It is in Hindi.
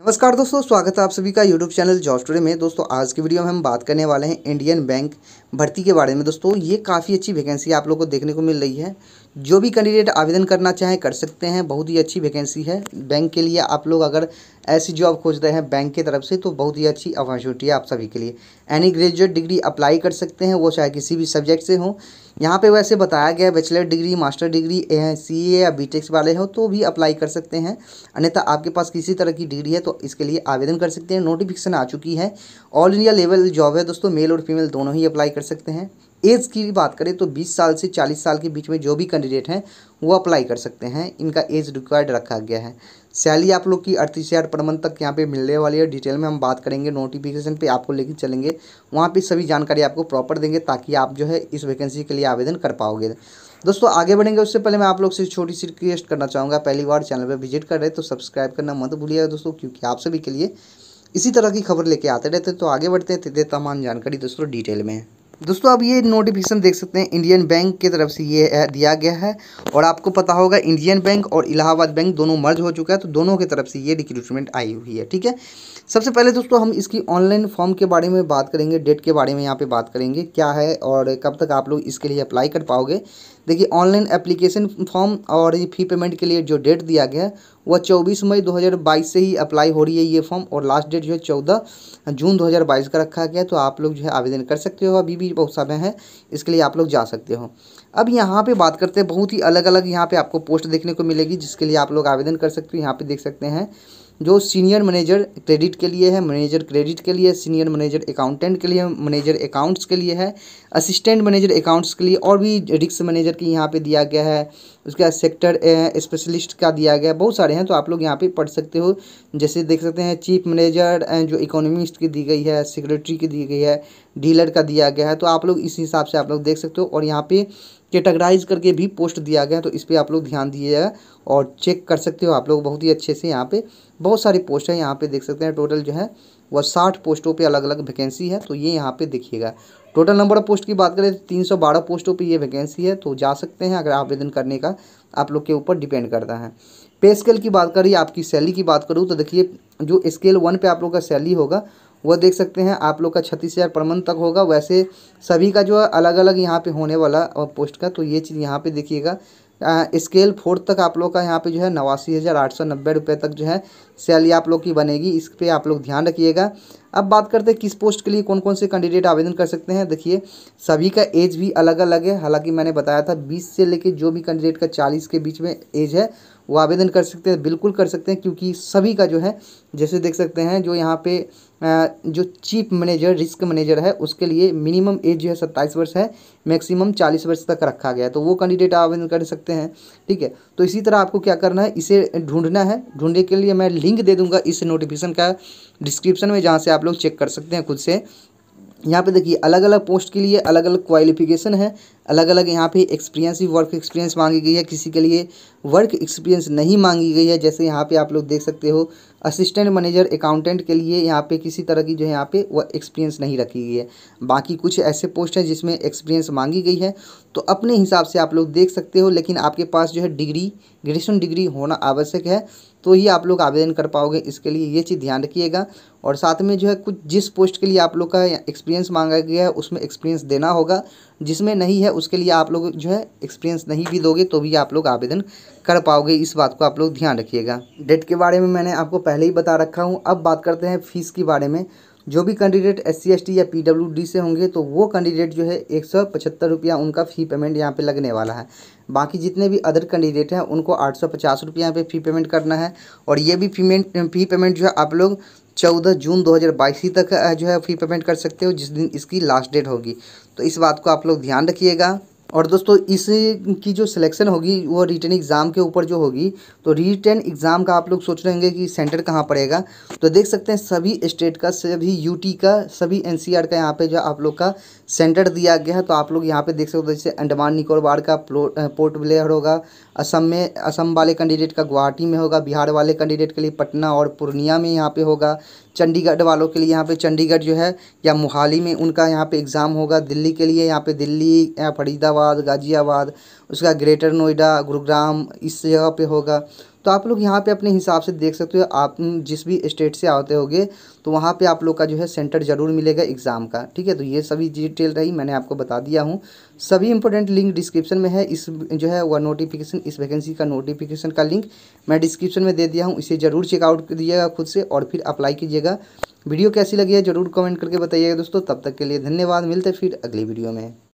नमस्कार दोस्तों स्वागत है आप सभी का यूट्यूब चैनल जॉब टुडे में दोस्तों आज की वीडियो में हम बात करने वाले हैं इंडियन बैंक भर्ती के बारे में दोस्तों ये काफ़ी अच्छी वैकेंसी आप लोग को देखने को मिल रही है जो भी कैंडिडेट आवेदन करना चाहें कर सकते हैं बहुत ही अच्छी वैकेंसी है बैंक के लिए आप लोग अगर ऐसी जॉब खोज रहे हैं बैंक की तरफ से तो बहुत ही अच्छी अपॉर्चुनिटी है आप सभी के लिए एनी ग्रेजुएट डिग्री अप्लाई कर सकते हैं वो चाहे किसी भी सब्जेक्ट से हो यहाँ पे वैसे बताया गया bachelor degree master degree A C A या बी वाले हो तो भी अप्लाई कर सकते हैं अन्यथा आपके पास किसी तरह की डिग्री है तो इसके लिए आवेदन कर सकते हैं नोटिफिकेशन आ चुकी है ऑल इंडिया लेवल जॉब है दोस्तों मेल और फीमेल दोनों ही अप्लाई कर सकते हैं एज की बात करें तो 20 साल से 40 साल के बीच में जो भी कैंडिडेट हैं वो अप्लाई कर सकते हैं इनका एज रिक्वायर्ड रखा गया है सैलरी आप लोग की अड़तीस हज़ार पर मंथ तक यहाँ पे मिलने वाली है डिटेल में हम बात करेंगे नोटिफिकेशन पे आपको लेके चलेंगे वहाँ पे सभी जानकारी आपको प्रॉपर देंगे ताकि आप जो है इस वैकेंसी के लिए आवेदन कर पाओगे दोस्तों आगे बढ़ेंगे उससे पहले मैं आप लोग से छोटी सी रिक्वेस्ट करना चाहूँगा पहली बार चैनल पर विजिट कर रहे तो सब्सक्राइब करना मत भूलिएगा दोस्तों क्योंकि आप सभी के लिए इसी तरह की खबर लेके आते रहते तो आगे बढ़ते हैं तमाम जानकारी दोस्तों डिटेल में दोस्तों आप ये नोटिफिकेशन देख सकते हैं इंडियन बैंक की तरफ से ये दिया गया है और आपको पता होगा इंडियन बैंक और इलाहाबाद बैंक दोनों मर्ज हो चुका है तो दोनों की तरफ से ये रिक्रूटमेंट आई हुई है ठीक है सबसे पहले दोस्तों हम इसकी ऑनलाइन फॉर्म के बारे में बात करेंगे डेट के बारे में यहाँ पे बात करेंगे क्या है और कब तक आप लोग इसके लिए अप्लाई कर पाओगे देखिए ऑनलाइन एप्लीकेशन फॉर्म और फी पेमेंट के लिए जो डेट दिया गया है वह चौबीस मई 2022 से ही अप्लाई हो रही है ये फॉर्म और लास्ट डेट जो है चौदह जून 2022 का रखा गया तो आप लोग जो है आवेदन कर सकते हो अभी भी बहुत समय है इसके लिए आप लोग जा सकते हो अब यहाँ पे बात करते हैं बहुत ही अलग अलग यहाँ पे आपको पोस्ट देखने को मिलेगी जिसके लिए आप लोग आवेदन कर सकते हो यहाँ पे देख सकते हैं जो सीनियर मैनेजर क्रेडिट के लिए है मैनेजर क्रेडिट के लिए सीनियर मैनेजर अकाउंटेंट के लिए मैनेजर अकाउंट्स के लिए है असिस्टेंट मैनेजर अकाउंट्स के लिए और भी रिक्स मैनेजर की यहाँ पे दिया गया है उसके बाद सेक्टर स्पेशलिस्ट का दिया गया है बहुत सारे हैं तो आप लोग यहाँ पे पढ़ सकते हो जैसे देख सकते हैं चीफ मैनेजर जो इकोनॉमिस्ट की दी गई है सेक्रेटरी की दी गई है डीलर का दिया गया है तो आप लोग इस हिसाब से आप लोग देख सकते हो और यहाँ पे कैटेगराइज करके भी पोस्ट दिया गया है तो इस पर आप लोग ध्यान दीजिएगा और चेक कर सकते हो आप लोग बहुत ही अच्छे से यहाँ पे बहुत सारी पोस्ट है यहाँ पे देख सकते हैं टोटल जो है वह साठ पोस्टों पे अलग अलग वैकेंसी है तो ये यहाँ पे देखिएगा टोटल नंबर ऑफ पोस्ट की बात करें तो तीन सौ बारह पोस्टों पर ये वैकेंसी है तो जा सकते हैं अगर आवेदन करने का आप लोग के ऊपर डिपेंड करता है पे स्केल की बात करिए आपकी सैलरी की बात करूँ तो देखिए जो स्केल वन पे आप लोग का सैलरी होगा वो देख सकते हैं आप लोग का छत्तीस हज़ार पर मंथ तक होगा वैसे सभी का जो अलग अलग यहाँ पे होने वाला पोस्ट का तो ये चीज़ यहाँ पे देखिएगा स्केल फोर्थ तक आप लोग का यहाँ पे जो है नवासी हज़ार आठ सौ नब्बे रुपये तक जो है सैलरी आप लोग की बनेगी इस पर आप लोग ध्यान रखिएगा अब बात करते हैं किस पोस्ट के लिए कौन कौन से कैंडिडेट आवेदन कर सकते हैं देखिए सभी का एज भी अलग अलग है हालांकि मैंने बताया था बीस से लेकर जो भी कैंडिडेट का चालीस के बीच में एज है वो आवेदन कर सकते हैं बिल्कुल कर सकते हैं क्योंकि सभी का जो है जैसे देख सकते हैं जो यहाँ पे जो चीफ मैनेजर रिस्क मैनेजर है उसके लिए मिनिमम एज जो है सत्ताईस वर्ष है मैक्सिमम चालीस वर्ष तक रखा गया है तो वो कैंडिडेट आवेदन कर सकते हैं ठीक है तो इसी तरह आपको क्या करना है इसे ढूंढना है ढूंढने के लिए मैं लिंक दे दूंगा इस नोटिफिकेशन का डिस्क्रिप्शन में जहाँ से आप लोग चेक कर सकते हैं खुद से यहाँ पे देखिए अलग अलग पोस्ट के लिए अलग अलग क्वालिफिकेशन है अलग अलग यहाँ पे एक्सपीरियंस भी वर्क एक्सपीरियंस मांगी गई है किसी के लिए वर्क एक्सपीरियंस नहीं मांगी गई है जैसे यहाँ पे आप लोग देख सकते हो असिस्टेंट मैनेजर अकाउंटेंट के लिए यहाँ पे किसी तरह की जो है यहाँ पे वह एक्सपीरियंस नहीं रखी गई है बाकी कुछ ऐसे पोस्ट हैं जिसमें एक्सपीरियंस मांगी गई है तो अपने हिसाब से आप लोग देख सकते हो लेकिन आपके पास जो है डिग्री ग्रेजुएशन डिग्री होना आवश्यक है तो ही आप लोग आवेदन कर पाओगे इसके लिए ये चीज़ ध्यान रखिएगा और साथ में जो है कुछ जिस पोस्ट के लिए आप लोग का एक्सपीरियंस मांगा गया है उसमें एक्सपीरियंस देना होगा जिसमें नहीं है उसके लिए आप लोग जो है एक्सपीरियंस नहीं भी दोगे तो भी आप लोग आवेदन कर पाओगे इस बात को आप लोग ध्यान रखिएगा डेट के बारे में मैंने आपको पहले ही बता रखा हूँ अब बात करते हैं फीस के बारे में जो भी कैंडिडेट एस सी या पी से होंगे तो वो कैंडिडेट जो है एक सौ पचहत्तर रुपया उनका फ़ी पेमेंट यहाँ पे लगने वाला है बाकी जितने भी अदर कैंडिडेट हैं उनको आठ सौ पचास रुपया यहाँ पर फ़ी पेमेंट करना है और ये भी फीमेंट फ़ी पेमेंट जो है आप लोग चौदह जून 2022 तक जो है फ़ी पेमेंट कर सकते हो जिस दिन इसकी लास्ट डेट होगी तो इस बात को आप लोग ध्यान रखिएगा और दोस्तों इस की जो सिलेक्शन होगी वो रिटर्न एग्ज़ाम के ऊपर जो होगी तो रिटर्न एग्ज़ाम का आप लोग सोच रहे होंगे कि सेंटर कहाँ पड़ेगा तो देख सकते हैं सभी स्टेट का सभी यूटी का सभी एनसीआर e का यहाँ पे जो आप लोग का सेंटर दिया गया है तो आप लोग यहाँ पे देख सकते हो जैसे अंडमान निकोबार का पोर्ट ब्लेयर होगा असम में असम वाले कैंडिडेट का गुवाहाटी में होगा बिहार वाले कैंडिडेट के लिए पटना और पूर्णिया में यहाँ पर होगा चंडीगढ़ वालों के लिए यहाँ पे चंडीगढ़ जो है या मोहाली में उनका यहाँ पे एग्ज़ाम होगा दिल्ली के लिए यहाँ पे दिल्ली या फरीदाबाद गाज़ियाबाद उसका ग्रेटर नोएडा गुरुग्राम इस जगह पे होगा तो आप लोग यहाँ पे अपने हिसाब से देख सकते हो आप जिस भी स्टेट से आते होगे तो वहाँ पे आप लोग का जो है सेंटर ज़रूर मिलेगा एग्ज़ाम का ठीक है तो ये सभी डिटेल रही मैंने आपको बता दिया हूँ सभी इंपॉर्टेंट लिंक डिस्क्रिप्शन में है इस जो है वह नोटिफिकेशन इस वैकेंसी का नोटिफिकेशन का लिंक मैं डिस्क्रिप्शन में दे दिया हूँ इसे ज़रूर चेकआउट दिएगा खुद से और फिर अप्लाई कीजिएगा वीडियो कैसी लगी है ज़रूर कमेंट करके बताइएगा दोस्तों तब तक के लिए धन्यवाद मिलते फिर अगली वीडियो में